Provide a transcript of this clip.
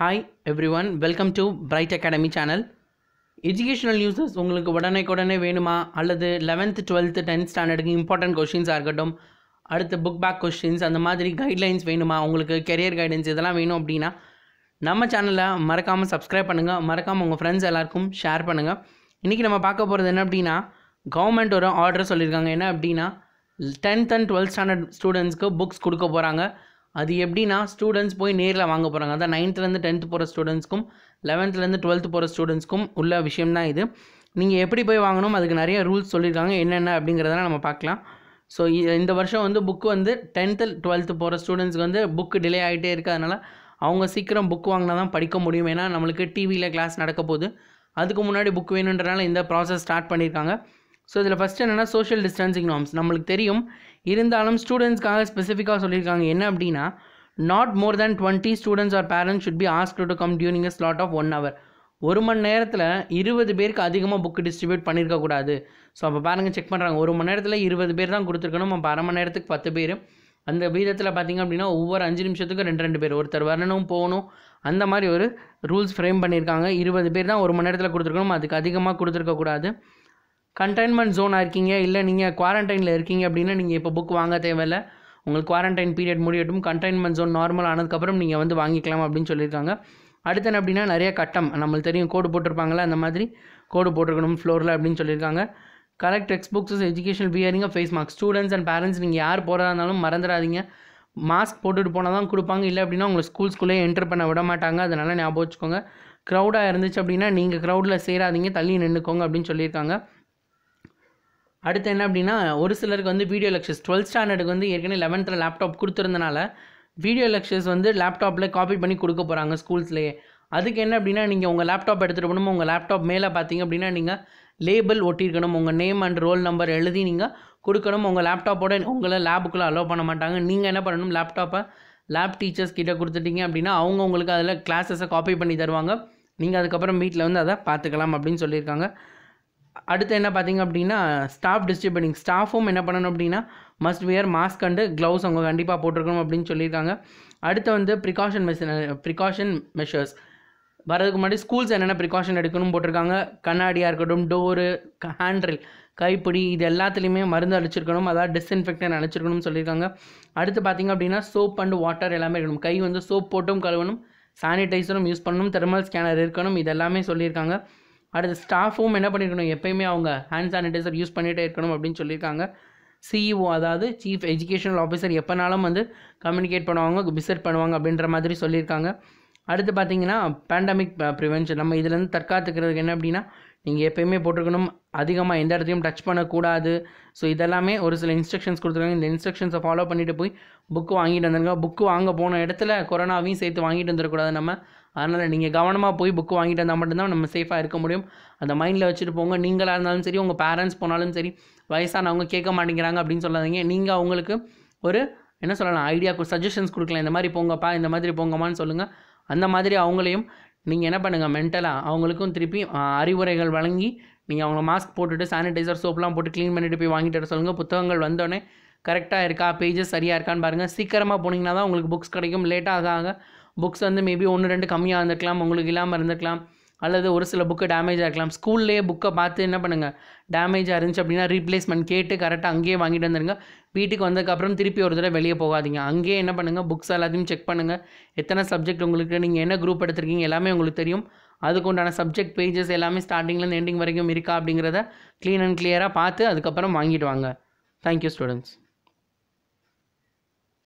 hi everyone welcome to Bright Academy channel educational newses உங்களுக்கு உடனேக்குடனே வேணுமா அல்லது லெவன்த்து டுவெல்த்து டென்த் ஸ்டாண்டர்டுக்கு இம்பார்ட்டன்ட் கொஷின்ஸாக இருக்கட்டும் அடுத்து புக் பேக் கொஷின்ஸ் அந்த மாதிரி கைட்லைன்ஸ் வேணுமா உங்களுக்கு கெரியர் கைடன்ஸ் இதெல்லாம் வேணும் அப்படின்னா நம்ம சேனலை மறக்காமல் சப்ஸ்கிரைப் பண்ணுங்கள் மறக்காமல் உங்கள் ஃப்ரெண்ட்ஸ் எல்லாருக்கும் ஷேர் பண்ணுங்கள் இன்றைக்கி நம்ம பார்க்க போகிறது என்ன அப்படின்னா கவர்மெண்ட் ஒரு ஆர்டர் சொல்லியிருக்காங்க என்ன அப்படின்னா டென்த் அண்ட் டுவெல்த் ஸ்டாண்டர்ட் ஸ்டூடெண்ட்ஸ்க்கு புக்ஸ் கொடுக்க போகிறாங்க அது எப்படின்னா ஸ்டூடெண்ட்ஸ் போய் நேரில் வாங்க போகிறாங்க அதான் நைன்த்துலேருந்து டென்த்து போகிற ஸ்டூடெண்ட்ஸ்க்கும் லெவன்த்துலேருந்து டுவெல்த்து போகிற ஸ்டூடெண்ட்ஸ்க்கும் உள்ள விஷயம் தான் இது நீங்கள் எப்படி போய் வாங்கணும் அதுக்கு நிறைய ரூல்ஸ் சொல்லியிருக்காங்க என்னென்ன அப்படிங்கிறதெல்லாம் நம்ம பார்க்கலாம் ஸோ இந்த வருஷம் வந்து புக்கு வந்து டென்த்து டுவெல்த்து போகிற ஸ்டூடெண்ட்ஸ்க்கு வந்து புக்கு டிலே ஆகிட்டே இருக்குது அதனால் அவங்க சீக்கிரம் புக் வாங்கினா தான் படிக்க முடியும் ஏன்னா நம்மளுக்கு டிவியில் கிளாஸ் நடக்க போகுது அதுக்கு முன்னாடி புக் வேணுன்றனால இந்த ப்ராசஸ் ஸ்டார்ட் பண்ணியிருக்காங்க ஸோ இதில் ஃபஸ்ட்டு என்னென்னா சோஷியல் டிஸ்டன்சிங் நார்ம்ஸ் நம்மளுக்கு தெரியும் இருந்தாலும் ஸ்டூடெண்ட்ஸ்க்காக ஸ்பெசிஃபிக்காக சொல்லியிருக்காங்க என்ன அப்படின்னா not more than twenty students or parents should be ask to come during a slot of one hour ஒரு மணி நேரத்தில் இருபது பேருக்கு அதிகமாக புக்கு டிஸ்ட்ரிபியூட் பண்ணியிருக்கக்கூடாது ஸோ அப்போ பாருங்கள் செக் பண்ணுறாங்க ஒரு மணி நேரத்தில் இருபது பேர் தான் கொடுத்துருக்கணும் நம்ம அரை மணி நேரத்துக்கு பத்து பேர் அந்த வீதத்தில் பார்த்திங்க அப்படின்னா ஒவ்வொரு அஞ்சு நிமிஷத்துக்கும் ரெண்டு ரெண்டு பேர் ஒருத்தர் வரணும் போகணும் அந்த மாதிரி ஒரு ரூல்ஸ் ஃப்ரேம் பண்ணியிருக்காங்க இருபது பேர் தான் ஒரு மணி நேரத்தில் கொடுத்துருக்கணும் அதுக்கு அதிகமாக கொடுத்துருக்கக்கூடாது கண்டெயின்மெண்ட் ஜோனாக இருக்கீங்க இல்லை நீங்கள் குவாரண்டைனில் இருக்கீங்க அப்படின்னா நீங்கள் இப்போ புக் வாங்க தேவையில்லை உங்களுக்கு குவாரண்டைன் பீரியட் முடியட்டும் கண்டெயின்மெண்ட் ஜோன் நார்மல் ஆனதுக்கப்புறம் நீங்கள் வந்து வாங்கிக்கலாம் அப்படின்னு சொல்லியிருக்காங்க அடுத்து என்ன அப்படின்னா நிறைய கட்டம் நம்மளுக்கு தெரியும் கோடு போட்டிருப்பாங்களே அந்த மாதிரி கோடு போட்டிருக்கணும் ஃப்ளோரில் அப்படின்னு சொல்லியிருக்காங்க correct text bookses education wearing face mask students and parents நீங்கள் யார் போகிறதா இருந்தாலும் மறந்துடாதீங்க மாஸ்க் போட்டுட்டு போனால் தான் கொடுப்பாங்க இல்லை அப்படின்னா உங்களை ஸ்கூல்ஸ்குள்ளே என்டர் பண்ண விட மாட்டாங்க அதனால் ஞாபகம் வச்சுக்கோங்க க்ரௌடாக இருந்துச்சு அப்படின்னா நீங்கள் க்ரௌடில் சேராதீங்க தள்ளி நின்றுக்கோங்க அப்படின்னு சொல்லியிருக்காங்க அடுத்து என்ன அப்படின்னா ஒரு சிலருக்கு வந்து வீடியோ லெக்சர்ஸ் டுவெல்த் ஸ்டாண்டர்டுக்கு வந்து ஏற்கனவே லெவன்த்தில் லேப்டாப் கொடுத்துருந்தனால வீடியோ லெக்சர்ஸ் வந்து லேப்டாப்பில் காப்பி பண்ணி கொடுக்க போகிறாங்க ஸ்கூல்ஸ்லேயே அதுக்கு என்ன அப்படின்னா நீங்கள் உங்கள் லேப்டாப் எடுத்துகிட்டு போகணும் உங்கள் லேப்டாப் மேலே பார்த்தீங்க அப்படின்னா நீங்கள் லேபிள் ஒட்டியிருக்கணும் உங்கள் நேம் அண்ட் ரோல் நம்பர் எழுதி நீங்கள் கொடுக்கணும் உங்கள் லேப்டாப்போட உங்களை லேபுக்குள்ளே அலோவ் பண்ண மாட்டாங்க நீங்கள் என்ன பண்ணணும் லேப்டாப்பை லேப் டீச்சர்ஸ் கிட்டே கொடுத்துட்டிங்க அப்படின்னா அவங்க உங்களுக்கு அதில் கிளாஸஸை காப்பி பண்ணி தருவாங்க நீங்கள் அதுக்கப்புறம் வீட்டில் வந்து அதை பார்த்துக்கலாம் அப்படின்னு சொல்லியிருக்காங்க அடுத்து என்ன பார்த்தீங்க அப்படின்னா ஸ்டாஃப் டிஸ்ட்ரிபியூட்டிங் ஸ்டாஃபும் என்ன பண்ணணும் அப்படின்னா must wear mask and gloves அவங்க கண்டிப்பாக போட்டிருக்கணும் அப்படின்னு சொல்லியிருக்காங்க அடுத்து வந்து ப்ரிகாஷன் மெஷ் ப்ரிகாஷன் மெஷர்ஸ் வரதுக்கு முன்னாடி ஸ்கூல்ஸ் என்னென்ன ப்ரிகாஷன் எடுக்கணும்னு போட்டிருக்காங்க கண்ணாடியாக இருக்கட்டும் டோரு ஹேண்ட்ரில் கைப்பிடி இது எல்லாத்துலேயுமே மருந்து அடிச்சிருக்கணும் அதாவது டிஸ்இன்ஃபெக்டன் அழைச்சிருக்கணும்னு சொல்லியிருக்காங்க அடுத்து பார்த்திங்க அப்படின்னா சோப் அண்டு வாட்டர் எல்லாமே இருக்கணும் கை வந்து சோப் போட்டும் கழுவணும் சானிடைசரும் யூஸ் பண்ணணும் தெர்மல் ஸ்கேனர் இருக்கணும் இது எல்லாமே சொல்லியிருக்காங்க அடுத்து ஸ்டாஃபும் என்ன பண்ணியிருக்கணும் எப்பயுமே அவங்க ஹேண்ட் சானிடைசர் யூஸ் பண்ணிகிட்டே இருக்கணும் அப்படின்னு சொல்லியிருக்காங்க சிஇஓ e அதாவது சீஃப் எஜுகேஷனல் ஆஃபீஸர் எப்போனாலும் வந்து கம்யூனிகேட் பண்ணுவாங்க விசிட் பண்ணுவாங்க அப்படின்ற மாதிரி சொல்லியிருக்காங்க அடுத்து பார்த்தீங்கன்னா பேண்டமிக் ப்ரிவென்ஷன் நம்ம இதுலேருந்து தற்காத்துக்கிறதுக்கு என்ன அப்படின்னா நீங்கள் எப்போயுமே போட்டிருக்கணும் அதிகமாக எந்த இடத்தையும் டச் பண்ணக்கூடாது ஸோ இதெல்லாமே ஒரு சில இன்ஸ்ட்ரக்ஷன்ஸ் கொடுத்துருக்காங்க இந்த இன்ஸ்ட்ரக்ஷன்ஸை ஃபாலோ பண்ணிட்டு போய் புக்கு வாங்கிட்டு வந்துருங்க புக்கு வாங்க போன இடத்துல கொரோனாவையும் சேர்த்து வாங்கிட்டு வந்துடக்கூடாது நம்ம அதனால் நீங்கள் கவனமாக போய் புக்கு வாங்கிட்டு வந்தால் மட்டும்தான் நம்ம சேஃபாக இருக்க முடியும் அந்த மைண்டில் வச்சுட்டு போங்க நீங்களாக இருந்தாலும் சரி உங்கள் பேரண்ட்ஸ் போனாலும் சரி வயசானவங்க கேட்க மாட்டேங்கிறாங்க அப்படின்னு சொல்லாதீங்க நீங்கள் அவங்களுக்கு ஒரு என்ன சொல்லலாம் ஐடியா சஜஷன்ஸ் கொடுக்கலாம் இந்த மாதிரி போங்கப்பா இந்த மாதிரி போங்கம்மான்னு சொல்லுங்கள் அந்த மாதிரி அவங்களையும் நீங்கள் என்ன பண்ணுங்கள் மென்டலாக அவங்களுக்கும் திருப்பி அறிவுரைகள் வழங்கி நீங்கள் அவங்க மாஸ்க் போட்டுட்டு சானிடைசர் சோப்லாம் போட்டு க்ளீன் பண்ணிட்டு போய் வாங்கிட்டு வர சொல்லுங்கள் புத்தகங்கள் வந்தோடனே கரெக்டாக இருக்கா பேஜஸ் சரியாக இருக்கான்னு பாருங்கள் சீக்கிரமாக போனீங்கன்னா தான் உங்களுக்கு புக்ஸ் கிடைக்கும் லேட்டாக ஆக புக்ஸ் வந்து மேபி ஒன்று ரெண்டு கம்மியாக இருந்திருக்கலாம் உங்களுக்கு இல்லாமல் இருந்திருக்கலாம் அல்லது ஒரு சில புக்கு டேமேஜ் ஆகிருக்கலாம் ஸ்கூல்லேயே புக்கை பார்த்து என்ன பண்ணுங்கள் டேமேஜாக இருந்துச்சு அப்படின்னா ரீப்ளேஸ்மெண்ட் கேட்டு கரெக்டாக அங்கேயே வாங்கிட்டு வந்துருங்க வீட்டுக்கு வந்ததுக்கப்புறம் திருப்பி ஒரு தடவை வெளியே போகாதீங்க அங்கேயே என்ன பண்ணுங்கள் புக்ஸ் எல்லாத்தையும் செக் பண்ணுங்கள் எத்தனை சப்ஜெக்ட் உங்களுக்கு நீங்கள் என்ன குரூப் எடுத்திருக்கீங்க எல்லாமே உங்களுக்கு தெரியும் அதுக்கு உண்டான சப்ஜெக்ட் பேஜஸ் எல்லாமே ஸ்டார்டிங்லேருந்து எண்டிங் வரைக்கும் இருக்கா அப்படிங்கிறத க்ளீன் அண்ட் கிளியராக பார்த்து அதுக்கப்புறம் வாங்கிட்டு வாங்க தேங்க்யூ ஸ்டூடெண்ட்ஸ்